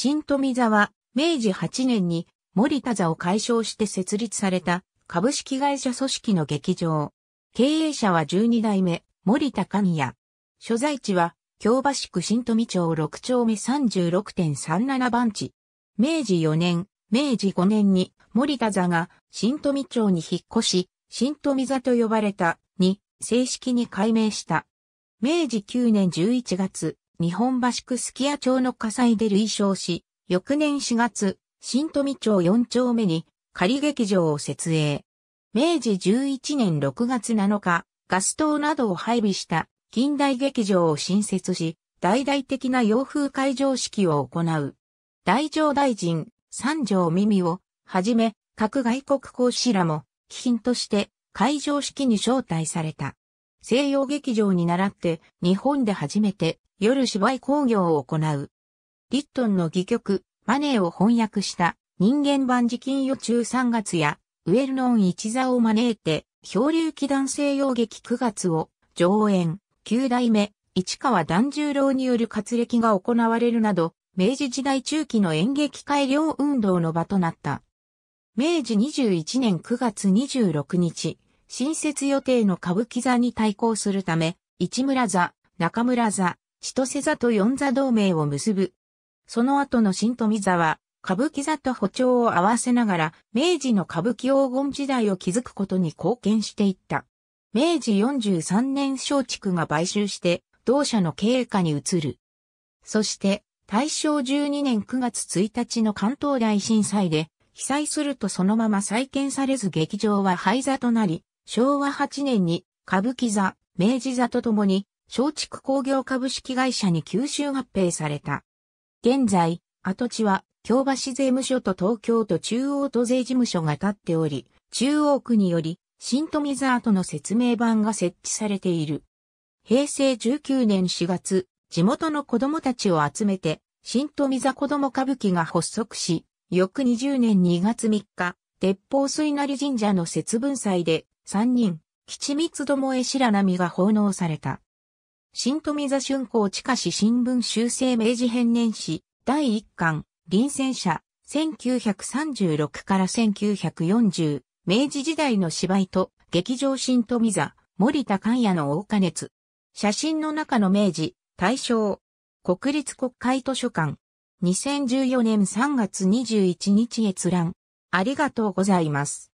新富座は、明治8年に森田座を解消して設立された株式会社組織の劇場。経営者は12代目、森田神也。所在地は、京橋区新富町6丁目36.37番地。明治4年、明治5年に森田座が新富町に引っ越し、新富座と呼ばれたに正式に改名した。明治9年11月、日本橋区すき家町の火災で類焼し、翌年4月、新富町4丁目に仮劇場を設営。明治11年6月7日、ガス灯などを配備した近代劇場を新設し、大々的な洋風会場式を行う。大乗大臣、三条耳を、はじめ、各外国講師らも、貴賓として会場式に招待された。西洋劇場に倣って、日本で初めて夜芝居工業を行う。リットンの戯曲、マネーを翻訳した人間版時金予中3月や、ウェルノン一座を招いて、漂流期男性洋劇9月を上演、九代目、市川團十郎による活歴が行われるなど、明治時代中期の演劇改良運動の場となった。明治21年9月26日、新設予定の歌舞伎座に対抗するため、市村座、中村座、千歳座と四座同盟を結ぶ。その後の新富座は、歌舞伎座と歩調を合わせながら、明治の歌舞伎黄金時代を築くことに貢献していった。明治43年松竹が買収して、同社の経営下に移る。そして、大正12年9月1日の関東大震災で、被災するとそのまま再建されず劇場は廃座となり、昭和8年に歌舞伎座、明治座とともに松竹工業株式会社に吸収合併された。現在、跡地は京橋税務署と東京都中央都税事務所が建っており、中央区により新富沢との説明板が設置されている。平成19年4月、地元の子供たちを集めて、新富沢子供歌舞伎が発足し、翌20年2月3日、鉄砲水成神社の節分祭で、3人、吉光どもえ白波が奉納された。新富座春光地下市新聞修正明治編年史第1巻臨戦者1936から1940明治時代の芝居と劇場新富座森田寛也の大加熱写真の中の明治大正国立国会図書館2014年3月21日閲覧ありがとうございます。